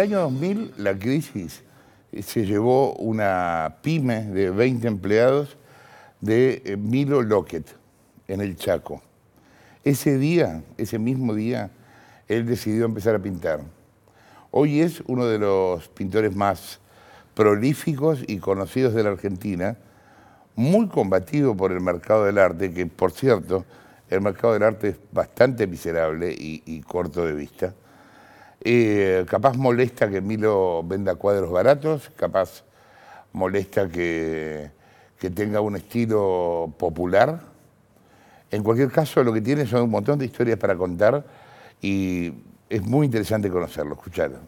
el año 2000 la crisis se llevó una pyme de 20 empleados de eh, Milo Lockett en el Chaco. Ese día, ese mismo día, él decidió empezar a pintar. Hoy es uno de los pintores más prolíficos y conocidos de la Argentina, muy combatido por el mercado del arte, que por cierto, el mercado del arte es bastante miserable y, y corto de vista. Eh, capaz molesta que Milo venda cuadros baratos, capaz molesta que, tenga un estilo popular. En cualquier caso, lo que tiene son un montón de historias para contar y es muy interesante conocerlo, escucharlo.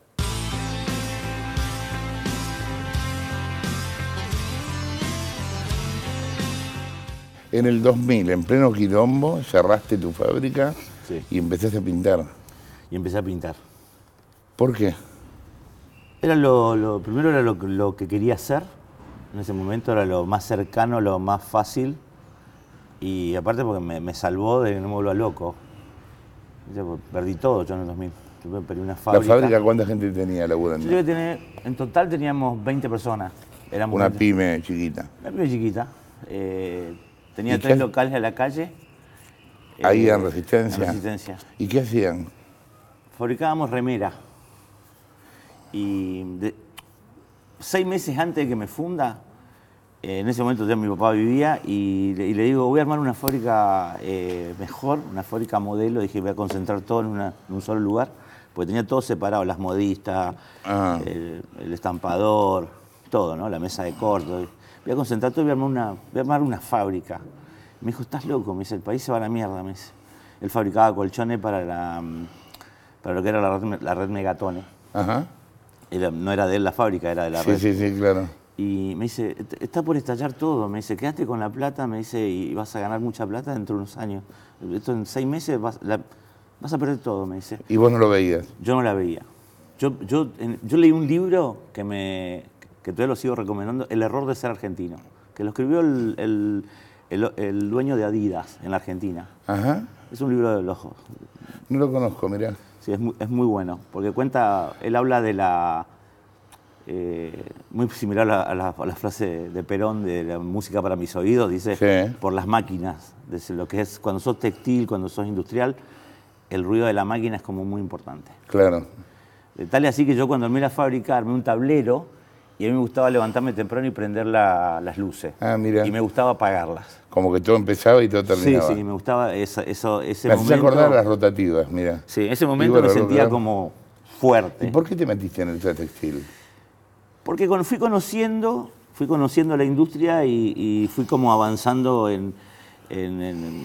En el 2000, en pleno quilombo, cerraste tu fábrica y empezaste a pintar. Y empecé a pintar. ¿Por qué? Era lo, primero era lo, que quería hacer. En ese momento era lo más cercano, lo más fácil. Y aparte porque me, salvó de que no me vuelva loco. perdí todo yo en el 2000. perdí una fábrica. ¿La fábrica cuánta gente tenía laburando? Yo en total teníamos 20 personas. una pyme chiquita. Una pyme chiquita. Eh, tenía tres locales a la calle. Ahí en eh, Resistencia. ¿Y qué hacían? Fabricábamos remeras. Y seis meses antes de que me funda, eh, en ese momento ya mi papá vivía, y, le, digo, voy a armar una fábrica eh, mejor, una fábrica modelo. Dije, voy a concentrar todo en, un solo lugar, porque tenía todo separado, las modistas, ah. el, estampador, todo, ¿no? La mesa de corto. Voy a concentrar todo y voy a armar una, voy a armar una fábrica. Me dijo, estás loco, me dice, el país se va a la mierda, me dice. Él fabricaba colchones para, mm, para lo que era la red, la red Megatone. Ajá no era de él la fábrica, era de la red. Sí, sí, claro. Y me dice, está por estallar todo. Me dice, quédate con la plata, me dice, y vas a ganar mucha plata dentro de unos años. Esto en seis meses vas, vas a perder todo, me dice. ¿Y vos no lo veías? Yo no la veía. Yo, yo, yo leí un libro que me que todavía lo sigo recomendando, El error de ser argentino, que lo escribió el, el, dueño de Adidas en la Argentina. Ajá. Es un libro de los... No lo conozco, mirá. Sí, es muy, es muy bueno, porque cuenta, él habla de la... Eh, muy similar a la, frase de Perón de la música para mis oídos, dice, por las máquinas, lo que es cuando sos textil, cuando sos industrial, el ruido de la máquina es como muy importante. Claro. De eh, tal y así que yo cuando me a fabricarme un tablero, y a mí me gustaba levantarme temprano y prender las luces. Ah, y me gustaba apagarlas. Como que todo empezaba y todo terminaba. Sí, sí, me gustaba ese momento. Me acordar las rotativas, mira. Sí, ese momento me sentía como fuerte. ¿Y por qué te metiste en el textil? Porque fui conociendo, fui conociendo la industria y, fui como avanzando en,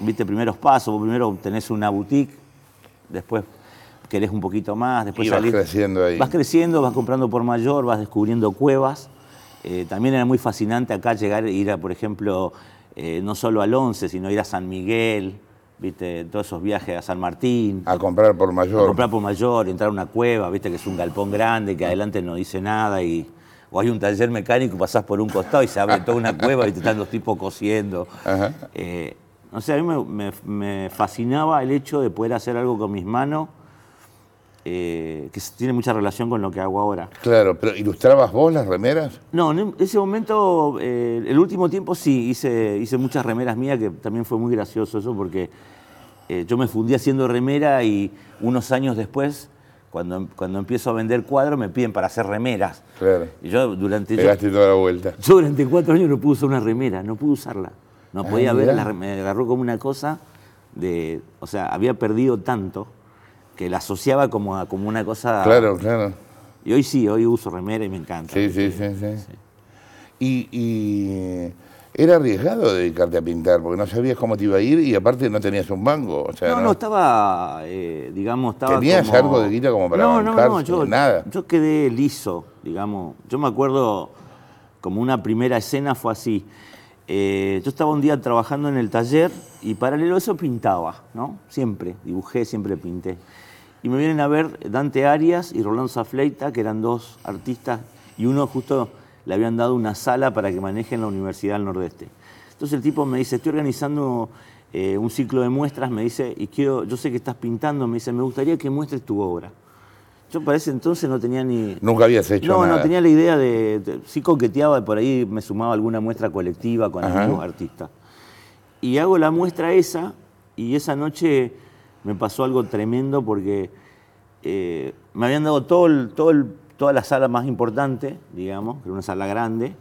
viste, primeros pasos. Primero tenés una boutique, después querés un poquito más, después y vas creciendo ahí. Vas creciendo, vas comprando por mayor, vas descubriendo cuevas. Eh, también era muy fascinante acá llegar e ir a, por ejemplo, eh, no solo al 11, sino ir a San Miguel, ¿viste? todos esos viajes a San Martín. A comprar por mayor. A comprar por mayor, entrar a una cueva, ¿viste? que es un galpón grande, que adelante no dice nada y... O hay un taller mecánico, pasás por un costado y se abre toda una cueva y te están los tipos cosiendo. Eh, no sé, a mí me, fascinaba el hecho de poder hacer algo con mis manos eh, que tiene mucha relación con lo que hago ahora. Claro, pero ¿ilustrabas vos las remeras? No, en ese momento, eh, el último tiempo sí, hice, hice muchas remeras mías, que también fue muy gracioso eso, porque eh, yo me fundí haciendo remera y unos años después, cuando, em, cuando empiezo a vender cuadros, me piden para hacer remeras. Claro. Y yo durante... toda la vuelta. Yo durante cuatro años no pude usar una remera, no pude usarla. No ah, podía verla, me agarró como una cosa de... O sea, había perdido tanto que la asociaba como, como una cosa. Claro, claro. Y hoy sí, hoy uso remera y me encanta. Sí, sí, sí, sí, Y, eh, era arriesgado dedicarte a pintar, porque no sabías cómo te iba a ir y aparte no tenías un mango. no, no, estaba, eh, digamos, estaba. ¿Tenías algo de guita como para no, no, no, yo, nada? Yo quedé liso, digamos. Yo me acuerdo como una primera escena fue así. Eh, yo estaba un día trabajando en el taller y paralelo a eso pintaba, ¿no? Siempre, dibujé, siempre pinté y me vienen a ver Dante Arias y Rolando Zafleita, que eran dos artistas, y uno justo le habían dado una sala para que maneje en la Universidad del Nordeste. Entonces el tipo me dice, estoy organizando eh, un ciclo de muestras, me dice, y quiero, yo sé que estás pintando, me dice, me gustaría que muestres tu obra. Yo para ese entonces no tenía ni... Nunca habías hecho No, no tenía la idea de, Sí coqueteaba por ahí me sumaba alguna muestra colectiva con algunos artistas. Y hago la muestra esa y esa noche me pasó algo tremendo porque eh, me habían dado todo todo toda la sala más importante, digamos, que era una sala grande,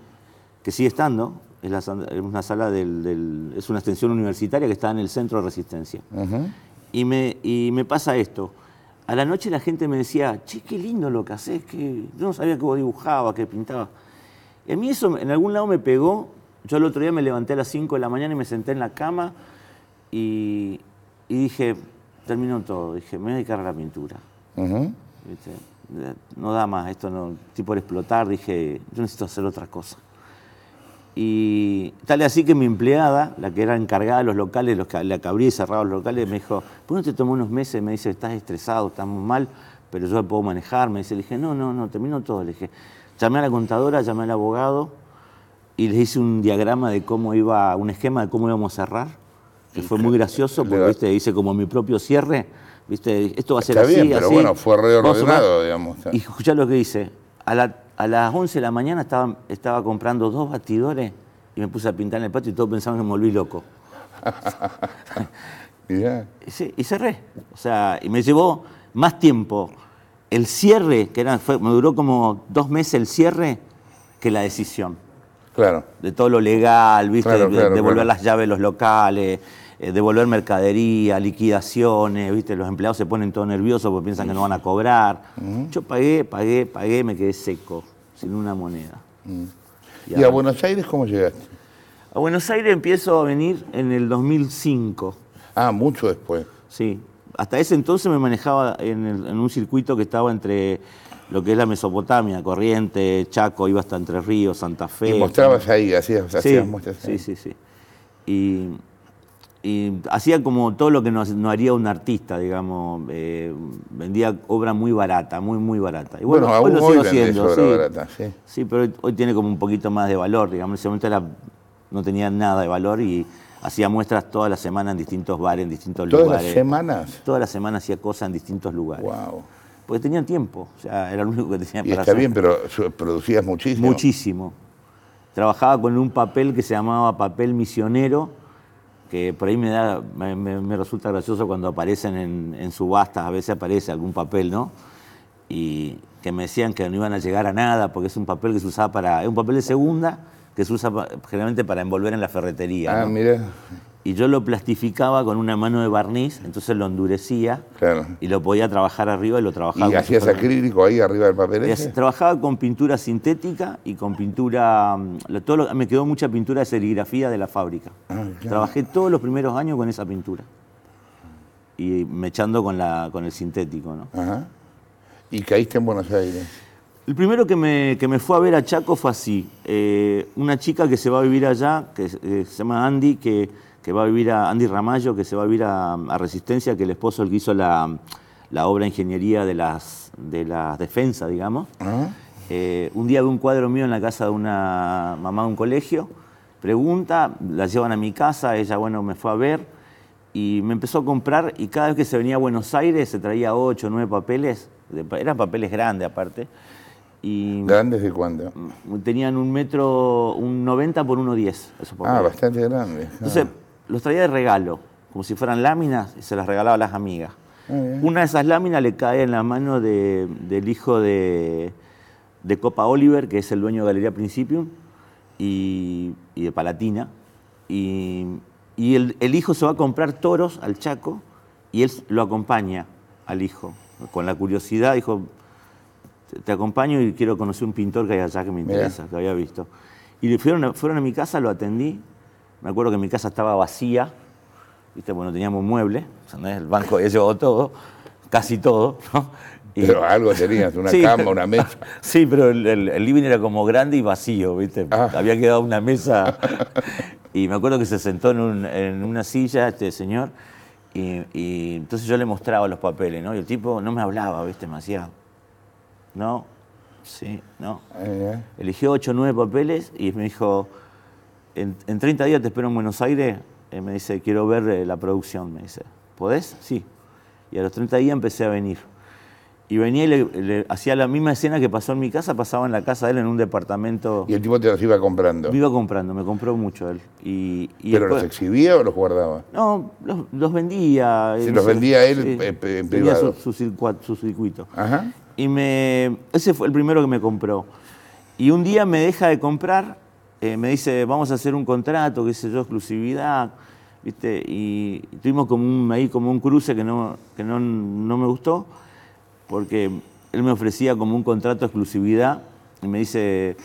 que sigue estando, es, una sala del, es una extensión universitaria que está en el centro de resistencia. y, me, y me pasa esto. A la noche la gente me decía, che, qué lindo lo que haces, que yo no sabía que vos dibujabas, que pintabas. a mí eso en algún lado me pegó. Yo el otro día me levanté a las 5 de la mañana y me senté en la cama y dije, terminó todo. Dije, me voy a dedicar a la pintura. No da más, esto no, tipo de explotar, dije, yo necesito hacer otra cosa. Y tal así que mi empleada, la que era encargada de los locales, la que abría y cerraba los locales, me dijo, ¿por qué no te tomó unos meses? Me dice, estás estresado, estás mal, pero yo puedo manejar. Me dice, le dije, no, no, no, termino todo. Le dije, llamé a la contadora, llamé al abogado y les hice un diagrama de cómo iba, un esquema de cómo íbamos a cerrar que fue muy gracioso, porque hice dice como mi propio cierre, viste, esto va a ser Está así, pero bueno, fue reordenado, digamos. Y escuchá lo que dice, a, las 11 de la mañana estaba, estaba comprando dos batidores y me puse a pintar en el patio y todos pensaban que me volví loco. y cerré, o sea, y me llevó más tiempo el cierre, que era, me duró como dos meses el cierre, que la decisión. Claro. De todo lo legal, ¿viste? devolver las llaves a los locales, eh, devolver mercadería, liquidaciones, ¿viste? los empleados se ponen todos nerviosos porque piensan que no van a cobrar. Mm. Yo pagué, pagué, pagué, me quedé seco, sin una moneda. Mm. ¿Y, a, Buenos Aires cómo llegaste? A Buenos Aires empiezo a venir en el 2005. Ah, mucho después. Sí. Hasta ese entonces me manejaba en, un circuito que estaba entre lo que es la Mesopotamia, Corriente, Chaco, iba hasta Entre Ríos, Santa Fe. mostrabas ahí, hacías, hacías muestras. Ahí. Sí, sí, sí. Y y hacía como todo lo que no, haría un artista, digamos. Eh, vendía obra muy barata, muy, muy barata. Y bueno, bueno hoy lo sigo haciendo. Sí, sí. pero hoy, tiene como un poquito más de valor, digamos. En ese momento no tenía nada de valor y hacía muestras todas las semanas en distintos bares, en distintos lugares. ¿Todas las semanas? Todas las semanas hacía cosas en distintos lugares. Wow. Porque tenía tiempo, o sea, era lo único que tenía y está bien, pero producías muchísimo. Muchísimo. Trabajaba con un papel que se llamaba papel misionero, que por ahí me, da, me, resulta gracioso cuando aparecen en, subastas, a veces aparece algún papel, ¿no? Y que me decían que no iban a llegar a nada porque es un papel que se usaba para. Es un papel de segunda que se usa generalmente para envolver en la ferretería. Ah, mire y yo lo plastificaba con una mano de barniz, entonces lo endurecía y lo podía trabajar arriba y lo trabajaba. ¿Y hacías acrílico ahí arriba del papel? Trabajaba con pintura sintética y con pintura. Mm, me quedó mucha pintura de serigrafía de la fábrica. Ah, Trabajé todos los primeros años con esa pintura y me con, la, con el sintético. ¿no? ¿Y caíste en Buenos Aires? El primero que me, fue a ver a Chaco fue así. Eh, una chica que se va a vivir allá, que se llama Andy, que que va a vivir a Andy Ramallo, que se va a vivir a, Resistencia, que el esposo el que hizo la, obra de ingeniería de las, de las defensas, digamos. Ah. Eh, un día ve un cuadro mío en la casa de una mamá de un colegio, pregunta, la llevan a mi casa, ella, bueno, me fue a ver y me empezó a comprar y cada vez que se venía a Buenos Aires se traía ocho, nueve papeles, eran papeles grandes aparte. Y ¿Grandes de cuándo? Tenían un metro, un 90 por 1,10. Ah, bastante grande. Entonces, ah los traía de regalo, como si fueran láminas, y se las regalaba a las amigas. Una de esas láminas le cae en la mano del hijo de, Copa Oliver, que es el dueño de Galería Principium, y, de Palatina. Y, el, hijo se va a comprar toros al Chaco y él lo acompaña al hijo. Con la curiosidad dijo, te acompaño y quiero conocer un pintor que hay allá que me interesa, que había visto. Y fueron, fueron a mi casa, lo atendí, me acuerdo que mi casa estaba vacía, ¿viste? Bueno, teníamos muebles, el banco había llevado todo, casi todo, ¿no? Pero algo tenías, una cama, una mesa. Sí, pero el, living era como grande y vacío, ¿viste? Ah. Había quedado una mesa. y me acuerdo que se sentó en, una silla este señor y, entonces yo le mostraba los papeles, ¿no? Y el tipo no me hablaba, ¿viste? demasiado. no, sí, no. Eh. Eligió ocho o nueve papeles y me dijo, en, 30 días te espero en Buenos Aires. Eh, me dice, quiero ver eh, la producción. Me dice, ¿podés? Sí. Y a los 30 días empecé a venir. Y venía y hacía la misma escena que pasó en mi casa, pasaba en la casa de él en un departamento. ¿Y el tipo te los iba comprando? Me iba comprando, me compró mucho él. Y, ¿Pero los exhibía o los guardaba? No, los, vendía. los vendía eh, él en privado? Su, su, circuito. Ajá. Y me, ese fue el primero que me compró. Y un día me deja de comprar eh, me dice, vamos a hacer un contrato, qué sé yo, exclusividad, ¿viste? Y, tuvimos como un, ahí como un cruce que, no, no, me gustó, porque él me ofrecía como un contrato de exclusividad y me dice,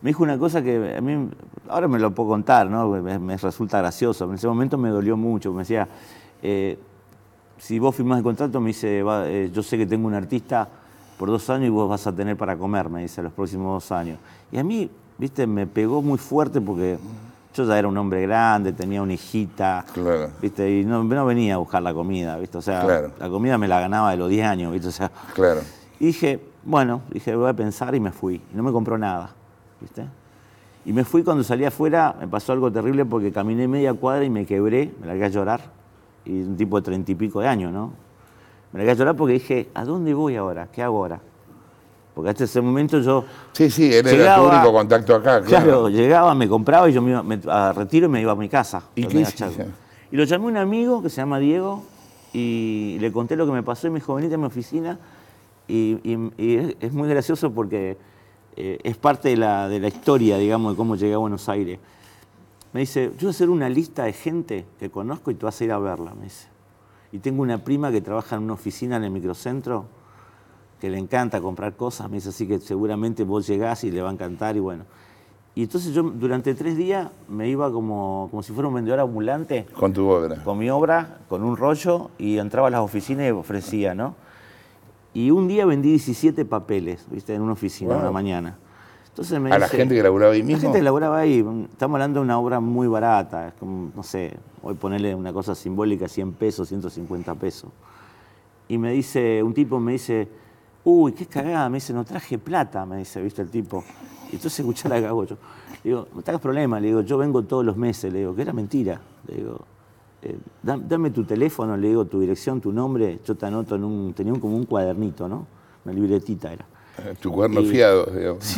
me dijo una cosa que a mí, ahora me lo puedo contar, ¿no? Me, resulta gracioso, en ese momento me dolió mucho, me decía, eh, si vos firmás el contrato, me dice, eh, yo sé que tengo un artista por dos años y vos vas a tener para comer, me dice, los próximos dos años. Y a mí ¿viste? Me pegó muy fuerte porque yo ya era un hombre grande, tenía una hijita, ¿viste? Y no, venía a buscar la comida, ¿viste? O sea, la comida me la ganaba de los 10 años, ¿viste? O sea, claro. Y dije, bueno, dije, voy a pensar y me fui. Y no me compró nada, ¿viste? Y me fui cuando salí afuera, me pasó algo terrible porque caminé media cuadra y me quebré, me largué a llorar. Y un tipo de treinta y pico de años, ¿no? Me la a llorar porque dije, ¿a dónde voy ahora? ¿Qué hago ahora? Porque hasta ese momento yo. Sí, sí, era tu único contacto acá, claro. llegaba, me compraba y yo me iba a retiro y me iba a mi casa. ¿Y lo llamé un amigo que se llama Diego y le conté lo que me pasó y me dijo: venite a mi oficina. Y, es muy gracioso porque eh, es parte de la, de la historia, digamos, de cómo llegué a Buenos Aires. Me dice: Yo voy a hacer una lista de gente que conozco y tú vas a ir a verla, me dice. Y tengo una prima que trabaja en una oficina en el microcentro que le encanta comprar cosas, me dice así que seguramente vos llegás y le va a encantar y bueno. Y entonces yo durante tres días me iba como, como si fuera un vendedor ambulante. Con tu obra. Con mi obra, con un rollo y entraba a las oficinas y ofrecía, ¿no? Y un día vendí 17 papeles, ¿viste? En una oficina, una mañana. Entonces me ¿A la gente que laburaba ahí mismo? La gente que laburaba ahí. Estamos hablando de una obra muy barata. Es como, no sé, voy a ponerle una cosa simbólica, 100 pesos, 150 pesos. Y me dice, un tipo me dice, uy, qué cagada, me dice, no traje plata, me dice, ¿viste el tipo? Y entonces escuché la cago yo. Le digo, no hagas problema, le digo, yo vengo todos los meses, le digo, que era mentira. Le digo, eh, dame tu teléfono, le digo, tu dirección, tu nombre, yo te anoto en un, tenía como un cuadernito, ¿no? Una libretita era. Eh, tu cuaderno fiado, digamos.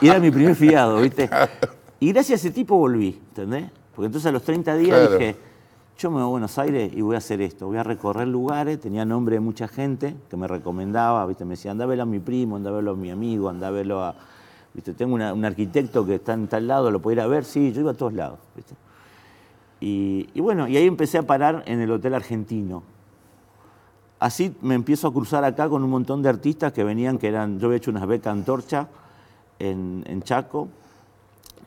y era mi primer fiado, ¿viste? Y gracias a ese tipo volví, ¿entendés? Porque entonces a los 30 días dije, yo me voy a Buenos Aires y voy a hacer esto, voy a recorrer lugares, tenía nombre de mucha gente que me recomendaba, ¿viste? me decía, andá a verlo a mi primo, andá a verlo a mi amigo, andá a verlo a... Tengo un arquitecto que está en tal lado, lo puedo ir a ver, sí, yo iba a todos lados. Y, bueno, y ahí empecé a parar en el Hotel Argentino. Así me empiezo a cruzar acá con un montón de artistas que venían, que eran, yo había hecho unas becas antorcha en, en Chaco,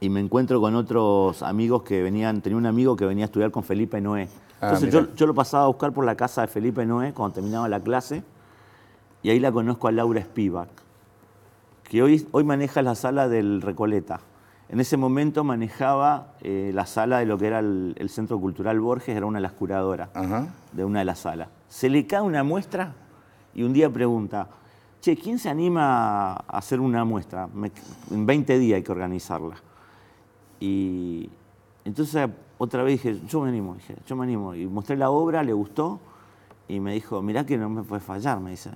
y me encuentro con otros amigos que venían, tenía un amigo que venía a estudiar con Felipe Noé. Ah, Entonces yo, lo pasaba a buscar por la casa de Felipe Noé cuando terminaba la clase y ahí la conozco a Laura Spivak, que hoy, hoy maneja la sala del Recoleta. En ese momento manejaba eh, la sala de lo que era el, Centro Cultural Borges, era una de las curadoras de una de las salas. Se le cae una muestra y un día pregunta, che, ¿quién se anima a hacer una muestra? en 20 días hay que organizarla. Y entonces eh, otra vez dije, yo me animo, dije, yo me animo. Y mostré la obra, le gustó y me dijo, mirá que no me puede fallar, me dice.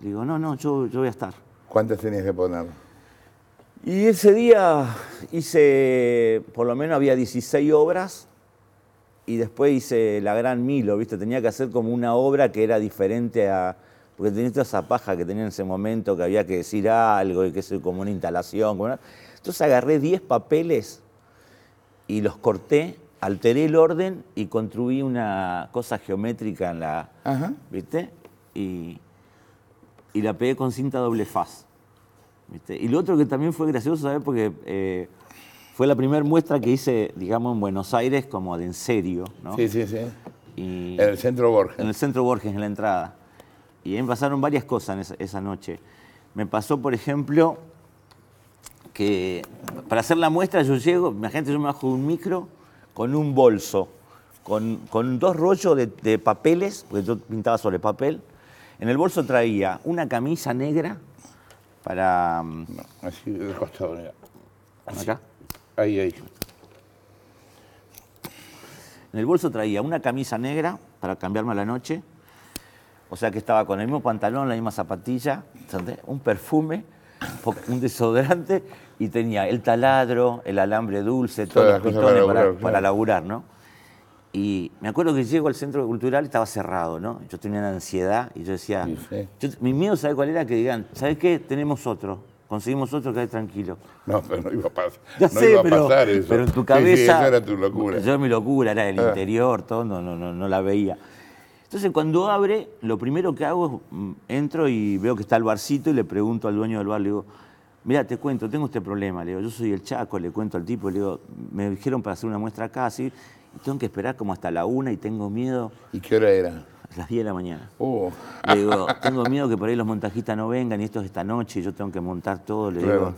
Digo, no, no, yo, yo voy a estar. ¿Cuántas tenías que poner? Y ese día hice, por lo menos había 16 obras y después hice La Gran Milo, ¿viste? Tenía que hacer como una obra que era diferente a, porque tenía toda esa paja que tenía en ese momento que había que decir algo y que es como una instalación. Entonces agarré 10 papeles y los corté, alteré el orden y construí una cosa geométrica en la. ¿Viste? Y, y, la pegué con cinta doble faz. ¿Viste? Y lo otro que también fue gracioso, ¿sabes? Porque. Eh, fue la primera muestra que hice, digamos, en Buenos Aires como de en serio, ¿no? Sí, sí, sí. en el Centro Borges. En el Centro Borges, en la entrada. Y me pasaron varias cosas esa, noche. Me pasó, por ejemplo, que para hacer la muestra yo llego, imagínate, yo me bajo un micro con un bolso, con, dos rollos de, papeles, porque yo pintaba sobre papel. En el bolso traía una camisa negra para... Mm, así de costado, mira. ¿Acá? Ahí, ahí. En el bolso traía una camisa negra para cambiarme a la noche, o sea que estaba con el mismo pantalón, la misma zapatilla, un perfume, un desodorante y tenía el taladro, el alambre dulce, todos los pistones para, laburar, ¿no? Y me acuerdo que llego al centro cultural y estaba cerrado, ¿no? Yo tenía una ansiedad y yo decía, mi miedo, ¿sabes cuál era? Que digan, ¿sabes qué? Tenemos otro, conseguimos otro, que tranquilo. No, pero no iba a pasar. no iba a pasar eso. pero en tu cabeza... esa Yo mi locura, era el ah. interior, todo, no, no, no, no la veía. Entonces cuando abre, lo primero que hago es, mm, entro y veo que está el barcito y le pregunto al dueño del bar, le digo, mira, te cuento, tengo este problema, le digo, yo soy el Chaco, le cuento al tipo, le digo, me dijeron para hacer una muestra acá, así, y tengo que esperar como hasta la una y tengo miedo. ¿Y qué hora era? las 10 de la mañana. Oh. Le digo, tengo miedo que por ahí los montajistas no vengan y esto es esta noche y yo tengo que montar todo, le digo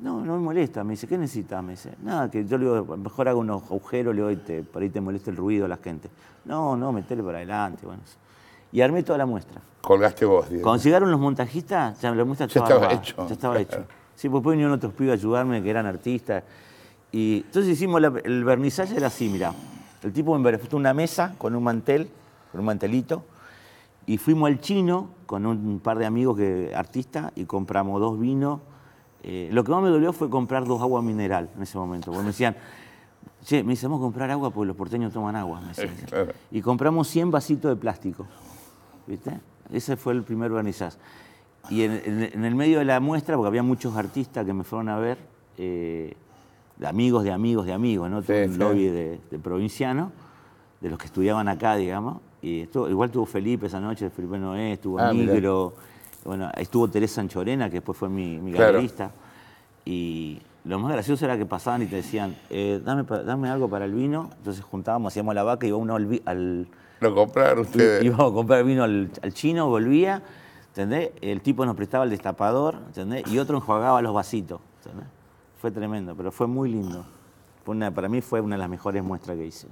no, no me molesta. Me dice, ¿qué necesitas? Me dice, nada, que yo le digo, mejor hago unos agujeros, le digo, por ahí te molesta el ruido a la gente. No, no, metele para adelante. Bueno, y armé toda la muestra. Colgaste vos, Dios. Cuando llegaron los montajistas, ya la muestra ya estaba, hecha. hecho. Ya estaba hecho. Sí, pues vinieron otros pibes a ayudarme que eran artistas. Y entonces hicimos el vernizaje era así, mira. El tipo me puso una mesa con un mantel, con un mantelito, y fuimos al chino con un par de amigos que artistas y compramos dos vinos eh, lo que más me dolió fue comprar dos aguas mineral en ese momento. Porque me decían, che, me hicimos vamos a comprar agua porque los porteños toman agua. Me Y compramos 100 vasitos de plástico. ¿Viste? Ese fue el primer vernizaz. Y en, el medio de la muestra, porque había muchos artistas que me fueron a ver, eh, de amigos de amigos de amigos, ¿no? lobby de, provinciano, de los que estudiaban acá, digamos. Y igual tuvo Felipe esa noche, Felipe Noé, estuvo ah, bueno, estuvo Teresa Anchorena que después fue mi, galerista, y lo más gracioso era que pasaban y te decían, eh, dame, dame, algo para el vino, entonces juntábamos, hacíamos la vaca, iba uno al... al lo compraron ustedes. a comprar vino al, chino, volvía, ¿entendés? El tipo nos prestaba el destapador, ¿entendés? Y otro enjuagaba los vasitos, ¿entendés? Fue tremendo, pero fue muy lindo. para mí fue una de las mejores muestras que hice.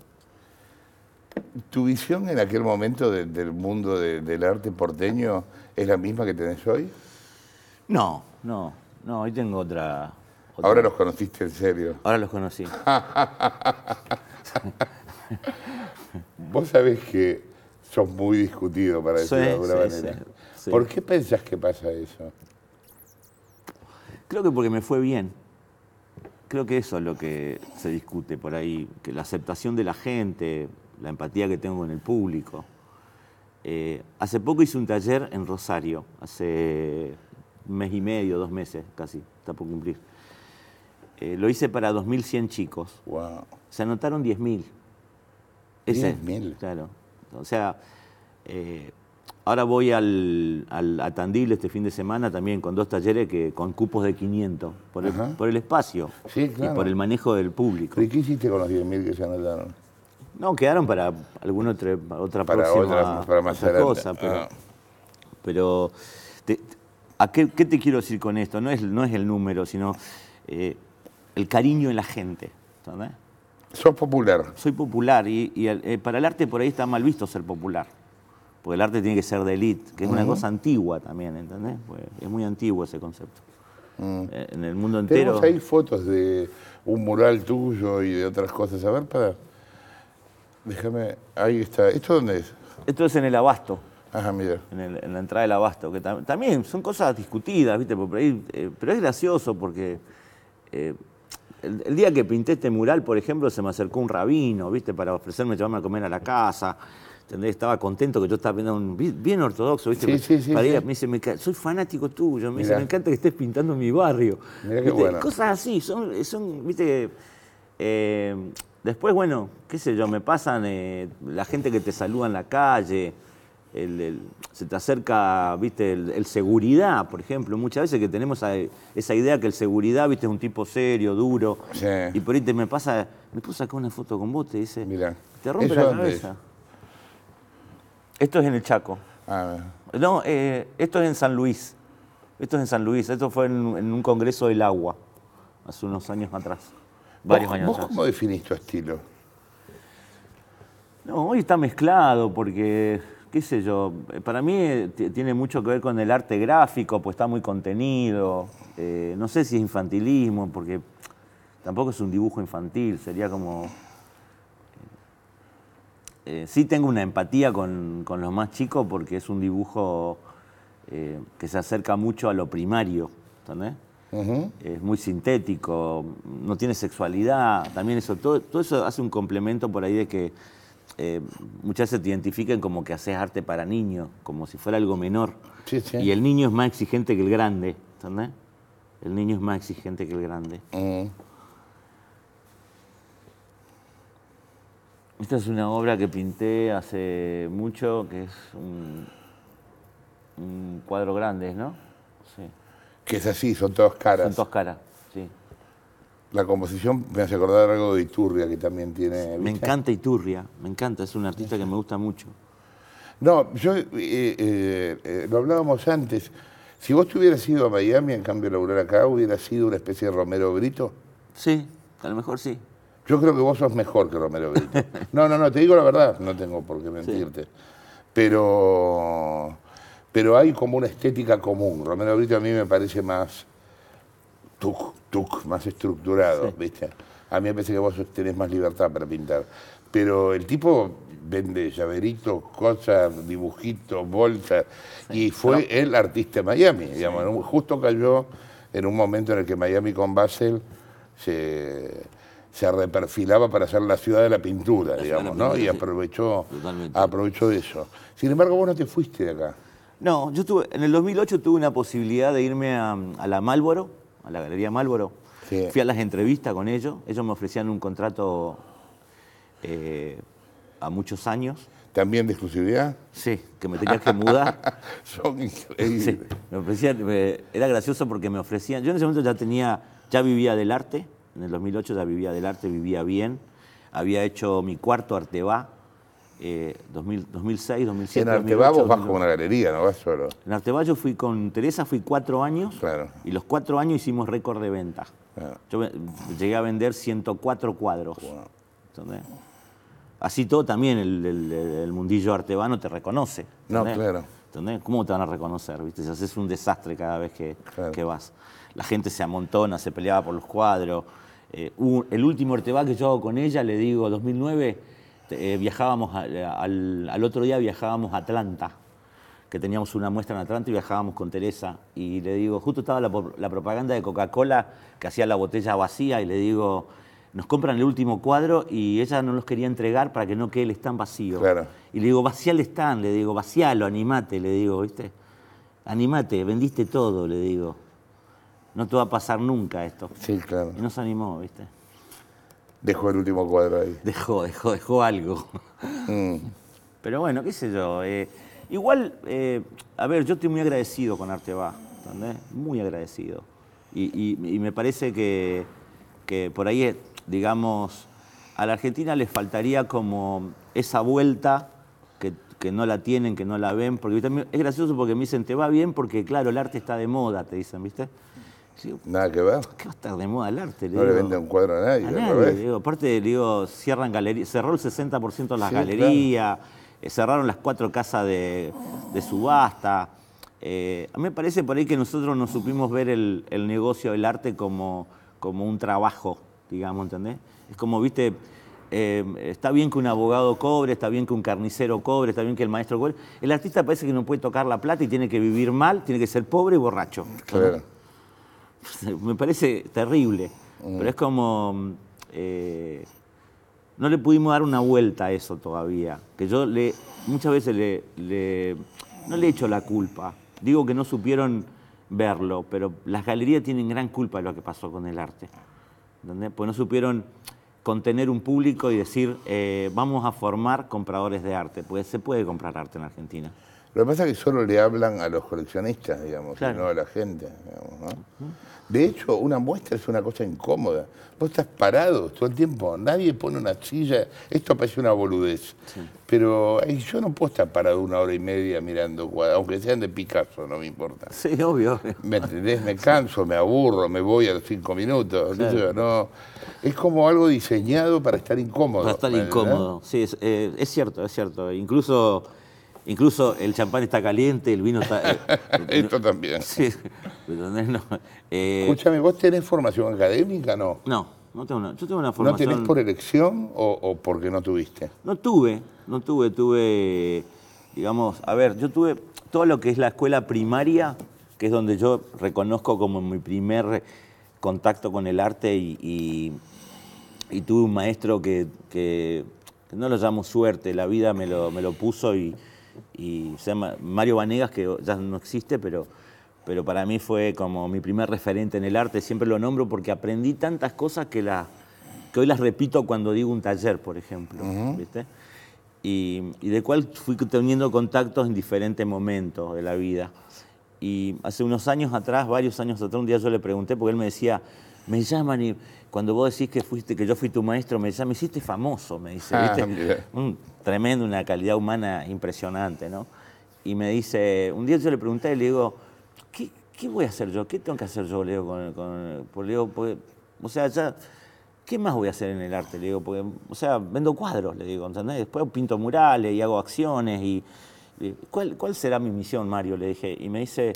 ¿Tu visión en aquel momento del mundo del arte porteño es la misma que tenés hoy? No, no, no, hoy tengo otra, Ahora los conociste en serio. Ahora los conocí. Vos sabés que sos muy discutido, para decirlo de alguna sí, manera. Sí, ¿Por qué pensás que pasa eso? Creo que porque me fue bien. Creo que eso es lo que se discute por ahí, que la aceptación de la gente, la empatía que tengo con el público. Eh, hace poco hice un taller en Rosario, hace un mes y medio, dos meses casi, está por cumplir. Eh, lo hice para 2.100 chicos. Wow. Se anotaron 10.000. 10.000. Claro. O sea, eh, ahora voy al, a Tandil este fin de semana también con dos talleres que, con cupos de 500, por el, espacio y por el manejo del público. ¿Y qué hiciste con los 10.000 que se anotaron? No, quedaron para alguna otra, otra para próxima para más Pero, ah. ¿a qué, te quiero decir con esto? No es, no es el número, sino eh, el cariño en la gente. ¿entendés? Soy popular. Soy popular y, eh, para el arte por ahí está mal visto ser popular. Porque el arte tiene que ser de élite, que es una cosa antigua también, ¿entendés? Pues, es muy antiguo ese concepto. Mm. Eh, en el mundo entero. Tenemos ahí fotos de un mural tuyo y de otras cosas. A ver, para. Déjame, ahí está. ¿Esto dónde es? Esto es en el abasto. Ajá, mira. En, la entrada del abasto, que también son cosas discutidas, ¿viste? Eh, pero es gracioso porque eh, el, día que pinté este mural, por ejemplo, se me acercó un rabino, ¿viste? Para ofrecerme llevarme a comer a la casa. Estaba contento que yo estaba pintando un, bien ortodoxo, ¿viste? Sí, sí, sí, me dice, soy fanático tuyo, me dice, me encanta que estés pintando en mi barrio. qué bueno. Cosas así, son, son ¿viste? Eh, Después, bueno, qué sé yo, me pasan eh, la gente que te saluda en la calle, se te acerca, viste, el, seguridad, por ejemplo, muchas veces que tenemos esa idea que el seguridad, viste, es un tipo serio, duro, y por ahí te me pasa, me puse acá una foto con vos, te dice, Mirá, te rompe la cabeza. Esto es en el Chaco. Ah, no, eh, esto es en San Luis. Esto es en San Luis, esto fue en, en un congreso del agua, hace unos años atrás. ¿Vos, cómo definís tu estilo? No, hoy está mezclado porque, qué sé yo, para mí eh, tiene mucho que ver con el arte gráfico, pues está muy contenido. Eh, no sé si es infantilismo, porque tampoco es un dibujo infantil, sería como... Eh, sí tengo una empatía con, los más chicos porque es un dibujo que se acerca mucho a lo primario, ¿entendés? Es muy sintético, no tiene sexualidad, también eso, todo, todo eso hace un complemento por ahí de que eh, muchas veces te identifican como que haces arte para niños, como si fuera algo menor. Y el niño es más exigente que el grande, ¿entendés? El niño es más exigente que el grande. Esta es una obra que pinté hace mucho, que es un, un cuadro grande, ¿no? Sí. Que es así, son todas caras. Son todas caras, sí. La composición me hace acordar algo de Iturria, que también tiene... Me encanta Iturria, me encanta, es un artista que me gusta mucho. No, yo, eh, eh, eh, lo hablábamos antes, si vos te hubieras ido a Miami, en cambio de laburar acá, hubiera sido una especie de Romero Brito? Sí, a lo mejor sí. Yo creo que vos sos mejor que Romero Brito. no, no, no, te digo la verdad, no tengo por qué mentirte. Pero pero hay como una estética común. Romero Brito a mí me parece más tuk, tuk, más estructurado, ¿viste? A mí me parece que vos tenés más libertad para pintar. Pero el tipo vende llaveritos, cosas, dibujitos, bolsas, y fue el artista de Miami, digamos. Justo cayó en un momento en el que Miami con Basel se, se reperfilaba para ser la ciudad de la pintura, digamos, ¿no? Y aprovechó, aprovechó eso. Sin embargo, vos no te fuiste de acá. No, yo tuve, en el 2008 tuve una posibilidad de irme a, la Málboro, a la Galería Málboro. Fui a las entrevistas con ellos. Ellos me ofrecían un contrato eh, a muchos años. ¿También de exclusividad? Sí, que me tenía que mudar. Son increíbles. era gracioso porque me ofrecían. Yo en ese momento ya tenía, ya vivía del arte. En el 2008 ya vivía del arte, vivía bien. Había hecho mi cuarto Arteba, 2006, eh, 2007. En vas una galería, no vas solo. En Artevallo fui con Teresa, fui cuatro años. Y los cuatro años hicimos récord de venta. Ah. Yo llegué a vender 104 cuadros. Así todo también el, mundillo artebano te reconoce. No, claro. ¿Cómo te van a reconocer? ¿Viste? un desastre cada vez que, vas. La gente se amontona, se peleaba por los cuadros. Eh, el último Artevago que yo hago con ella, le digo, 2009 este, eh, viajábamos, al, otro día viajábamos a Atlanta, que teníamos una muestra en Atlanta y viajábamos con Teresa. Y le digo, justo estaba la, propaganda de Coca-Cola que hacía la botella vacía y le digo, nos compran el último cuadro y ella no los quería entregar para que no quede el stand vacío. Y le digo, vacía el stand, le digo, vacíalo, animate, le digo, ¿viste? Animate, vendiste todo, le digo. No te va a pasar nunca esto. Sí, claro. Y nos animó, ¿viste? Dejó el último cuadro ahí. Dejó, dejó, dejó algo. Mm. Pero bueno, qué sé yo. Eh, igual, eh, a ver, yo estoy muy agradecido con Arte Va, Muy agradecido. Y, y, me parece que, que por ahí, digamos, a la Argentina les faltaría como esa vuelta que, que, no la tienen, que no la ven. Porque es gracioso porque me dicen, te va bien porque, claro, el arte está de moda, te dicen, ¿viste? Nada que ver. ¿Qué va estar de moda el arte? no le vende un cuadro a nadie. A nadie digo, aparte, digo, cierran galerías, cerró el 60% de las galerías, eh, cerraron las cuatro casas de, subasta. Eh, a mí me parece por ahí que nosotros no supimos ver el, negocio del arte como, como un trabajo, digamos, ¿entendés? Es como, viste, eh, está bien que un abogado cobre, está bien que un carnicero cobre, está bien que el maestro cobre. El artista parece que no puede tocar la plata y tiene que vivir mal, tiene que ser pobre y borracho. Claro. me parece terrible, mm. pero es como... Mm, eh, no le pudimos dar una vuelta a eso todavía, que yo muchas veces le, le no le echo la culpa, digo que no supieron verlo, pero las galerías tienen gran culpa de lo que pasó con el arte, donde Pues no supieron contener un público y decir, eh, vamos a formar compradores de arte, pues se puede comprar arte en Argentina. Lo que pasa es que solo le hablan a los coleccionistas, digamos, y no a la gente. De hecho, una muestra es una cosa incómoda. Vos estás parado todo el tiempo, nadie pone una silla. Esto parece una boludez. Pero yo no puedo estar parado una hora y media mirando aunque sean de Picasso, no me importa. Sí, obvio. ¿Me canso, me aburro, me voy a los cinco minutos. No, es como algo diseñado para estar incómodo. Para estar incómodo, sí, eh, es cierto, es cierto. Incluso Incluso el champán está caliente, el vino está... Eh, Esto también. Sí, no, eh, Escúchame, ¿vos tenés formación académica no? No, no tengo una, yo tengo una formación... ¿No tenés por elección o, porque no tuviste? No tuve, no tuve, tuve, digamos, a ver, yo tuve todo lo que es la escuela primaria, que es donde yo reconozco como mi primer contacto con el arte y, tuve un maestro que, no lo llamo suerte, la vida me lo puso y y se llama Mario Vanegas, que ya no existe, pero, pero para mí fue como mi primer referente en el arte, siempre lo nombro porque aprendí tantas cosas que, que hoy las repito cuando digo un taller, por ejemplo, ¿viste? Y, y de cual fui teniendo contactos en diferentes momentos de la vida. Y hace unos años atrás, varios años atrás, un día yo le pregunté, porque él me decía, me llaman y cuando vos decís que fuiste, que yo fui tu maestro, me llaman, me hiciste famoso, me dice, ah, tremendo, una calidad humana impresionante, ¿no? Y me dice, un día yo le pregunté y le digo, ¿qué, voy a hacer yo? ¿Qué tengo que hacer yo, Leo? Con, pues, pues, o sea, ¿qué más voy a hacer en el arte? Le digo, porque, o sea, vendo cuadros, le digo, ¿entendés? Después pinto murales y hago acciones y... ¿Cuál, ¿Cuál será mi misión, Mario? Le dije. Y me dice,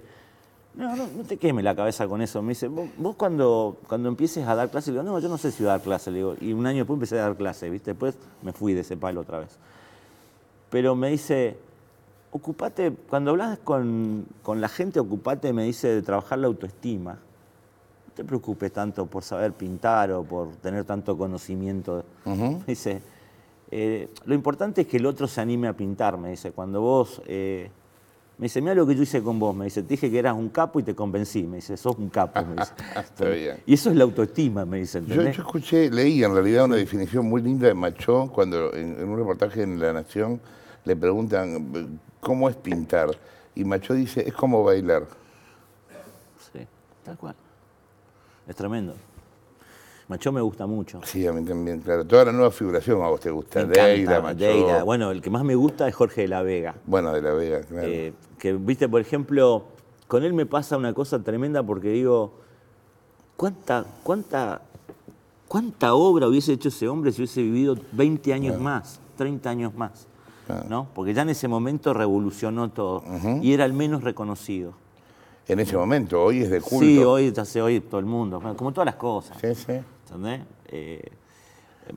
no, no, no, te quemes la cabeza con eso. Me dice, vos, cuando, cuando empieces a dar clases, le digo, no, yo no sé si voy a dar clases. digo, y un año después empecé a dar clases, ¿viste? Después me fui de ese palo otra vez. Pero me dice, ocupate, cuando hablas con, la gente, ocupate, me dice, de trabajar la autoestima. No te preocupes tanto por saber pintar o por tener tanto conocimiento. Me dice, eh, lo importante es que el otro se anime a pintar, me dice. Cuando vos. Eh, me dice, mira lo que yo hice con vos. Me dice, te dije que eras un capo y te convencí. Me dice, sos un capo. Y eso es la autoestima, me dice. Yo, yo, escuché, leí en realidad una definición muy linda de Machó cuando en, un reportaje en La Nación le preguntan cómo es pintar. Y Machó dice, es como bailar. Sí, tal cual. Es tremendo. Macho me gusta mucho. Sí, a mí también, claro. Toda la nueva figuración a vos te gusta. Deira, Macho. Deira. Bueno, el que más me gusta es Jorge de la Vega. Bueno, de la Vega, claro. Eh, que, viste, por ejemplo, con él me pasa una cosa tremenda porque digo, ¿cuánta, cuánta, cuánta obra hubiese hecho ese hombre si hubiese vivido 20 años más, 30 años más? ¿no? Porque ya en ese momento revolucionó todo y era al menos reconocido en ese momento, hoy es de culto. Sí, hoy, se hoy todo el mundo, como todas las cosas. Sí, sí. Eh,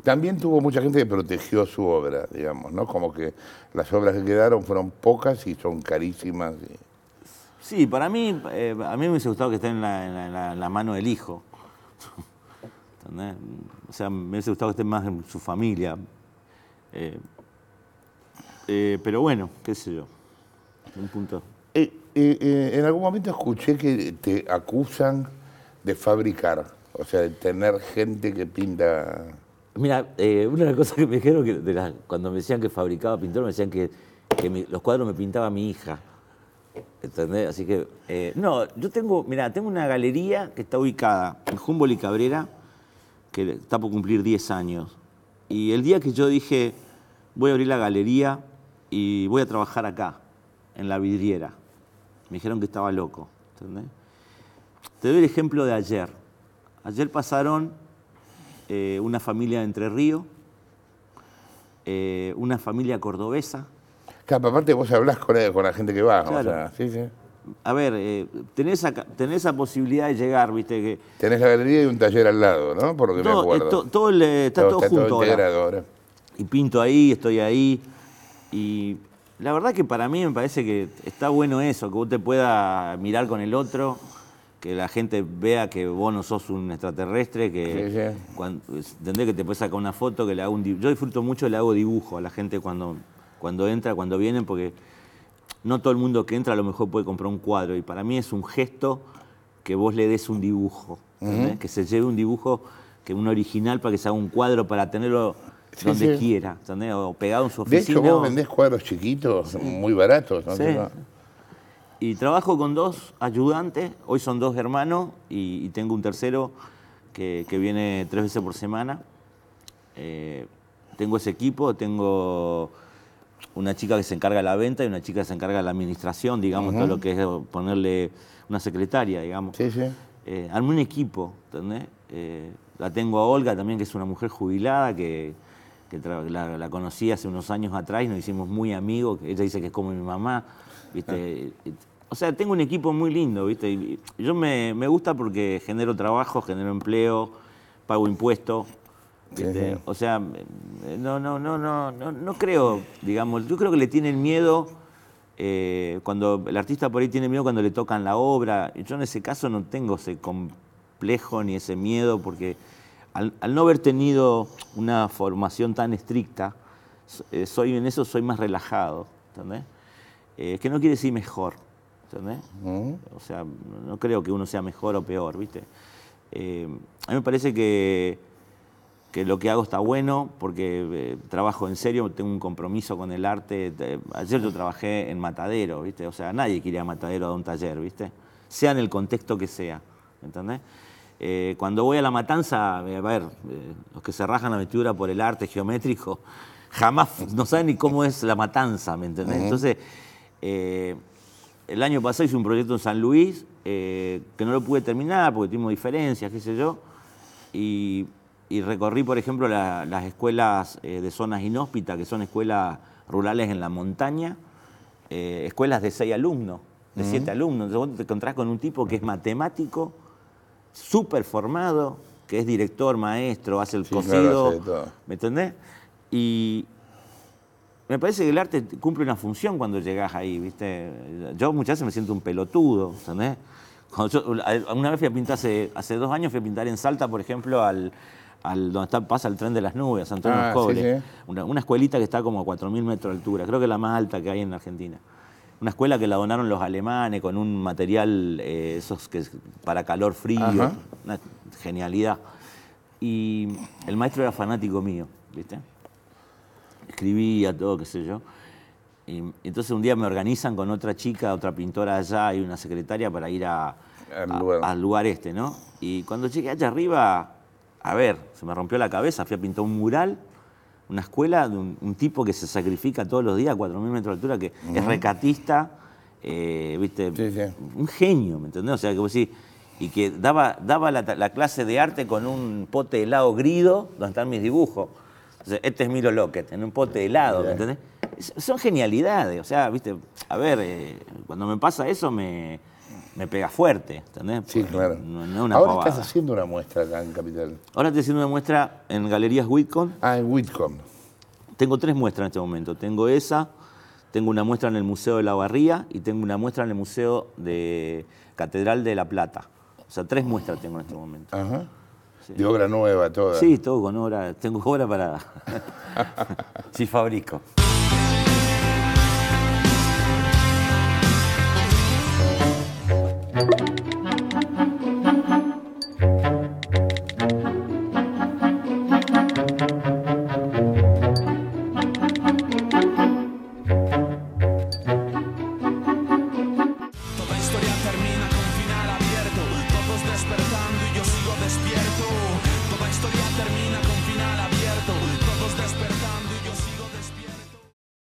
también tuvo mucha gente que protegió su obra, digamos, ¿no? Como que las obras que quedaron fueron pocas y son carísimas. Sí, para mí, eh, a mí me hubiese gustado que estén en la, mano del hijo. O sea, me hubiese gustado que estén más en su familia. Eh, pero bueno, qué sé yo. Un punto. en algún momento escuché que te acusan de fabricar. O sea, de tener gente que pinta... Mira, eh, una de las cosas que me dijeron, que cuando me decían que fabricaba pintor, me decían que, los cuadros me pintaba mi hija. ¿Entendés? Así que, eh, no, yo tengo, mira, tengo una galería que está ubicada en Humboldt y Cabrera, que está por cumplir 10 años. Y el día que yo dije, voy a abrir la galería y voy a trabajar acá, en la vidriera, me dijeron que estaba loco. ¿Entendés? Te doy el ejemplo de ayer. Ayer pasaron eh, una familia de Entre Río, eh, una familia cordobesa. Claro, aparte vos hablas con, la gente que va. A ver, eh, tenés, esa posibilidad de llegar, viste que... Tenés la galería y un taller al lado, ¿no? Por lo que me acuerdo. está todo, junto ahora. Y pinto ahí, estoy ahí. Y la verdad que para mí me parece que está bueno eso, que vos te puedas mirar con el otro que la gente vea que vos no sos un extraterrestre, que que te puedes sacar una foto, que le hago un Yo disfruto mucho, le hago dibujo a la gente cuando, cuando entra, cuando vienen, porque no todo el mundo que entra a lo mejor puede comprar un cuadro. Y para mí es un gesto que vos le des un dibujo, que se lleve un dibujo, que un original para que se haga un cuadro para tenerlo donde quiera, ¿entendés? o pegado en su oficina. De hecho, vos vendés cuadros chiquitos, muy baratos. ¿no? y trabajo con dos ayudantes, hoy son dos hermanos y, tengo un tercero que, viene tres veces por semana. Eh, tengo ese equipo, tengo una chica que se encarga de la venta y una chica que se encarga de la administración, digamos, todo lo que es ponerle una secretaria, digamos. Sí, sí. Eh, un equipo, ¿entendés? Eh, la tengo a Olga también, que es una mujer jubilada, que, la, conocí hace unos años atrás y nos hicimos muy amigos. Ella dice que es como mi mamá, ¿viste? O sea, tengo un equipo muy lindo, ¿viste? Y yo me, gusta porque genero trabajo, genero empleo, pago impuestos. O sea, no, no, no, no, no, creo, digamos, yo creo que le tienen miedo eh, cuando el artista por ahí tiene miedo cuando le tocan la obra. Yo en ese caso no tengo ese complejo ni ese miedo porque al, no haber tenido una formación tan estricta, eh, soy en eso soy más relajado, ¿entendés? Eh, que no quiere decir mejor, o sea, no creo que uno sea mejor o peor, ¿viste? Eh, a mí me parece que, que, lo que hago está bueno porque eh, trabajo en serio, tengo un compromiso con el arte. Ayer yo trabajé en Matadero, ¿viste? O sea, nadie quería Matadero a un taller, ¿viste? Sea en el contexto que sea, ¿entendés? Eh, cuando voy a la matanza, a ver, los que se rajan la vestidura por el arte geométrico, jamás no saben ni cómo es la matanza, ¿me entendés? Entonces, el año pasado hice un proyecto en San Luis eh, que no lo pude terminar porque tuvimos diferencias, qué sé yo. Y, recorrí, por ejemplo, las escuelas eh, de zonas inhóspitas, que son escuelas rurales en la montaña, eh, escuelas de seis alumnos, de siete alumnos. Entonces vos te encontrás con un tipo que es matemático, súper formado, que es director, maestro, hace el cocido. ¿Me entendés? Y, me parece que el arte cumple una función cuando llegas ahí, ¿viste? Yo muchas veces me siento un pelotudo, ¿entendés? una vez fui a pintar, hace, dos años fui a pintar en Salta, por ejemplo, al, al donde pasa el tren de las nubes, San Antonio ah, Una, escuelita que está como a 4.000 metros de altura, creo que es la más alta que hay en Argentina. Una escuela que la donaron los alemanes con un material, eh, esos que para calor frío, una genialidad. Y el maestro era fanático mío, ¿viste? escribía, todo, qué sé yo. Y entonces un día me organizan con otra chica, otra pintora allá y una secretaria para ir a, al lugar este, ¿no? Y cuando llegué allá arriba, a ver, se me rompió la cabeza, fui a pintar un mural, una escuela de un, tipo que se sacrifica todos los días a 4.000 metros de altura, que es recatista, eh, ¿viste? Un genio, ¿me entendés? O sea, que vos y que daba, daba la, clase de arte con un pote helado grido donde están mis dibujos este es Milo Locket en un pote de helado, ¿entendés? son genialidades, o sea, viste, a ver, eh, cuando me pasa eso me, pega fuerte, ¿entendés? Sí, claro. No, una Ahora estás haciendo una muestra acá en Capital. Ahora estoy haciendo una muestra en Galerías Whitcomb. Ah, en Whitcomb. Tengo tres muestras en este momento. Tengo esa, tengo una muestra en el Museo de la Barría y tengo una muestra en el Museo de Catedral de La Plata. O sea, tres muestras tengo en este momento. Ajá. De obra nueva toda. Sí, todo con obra. Tengo obra para. sí, fabrico.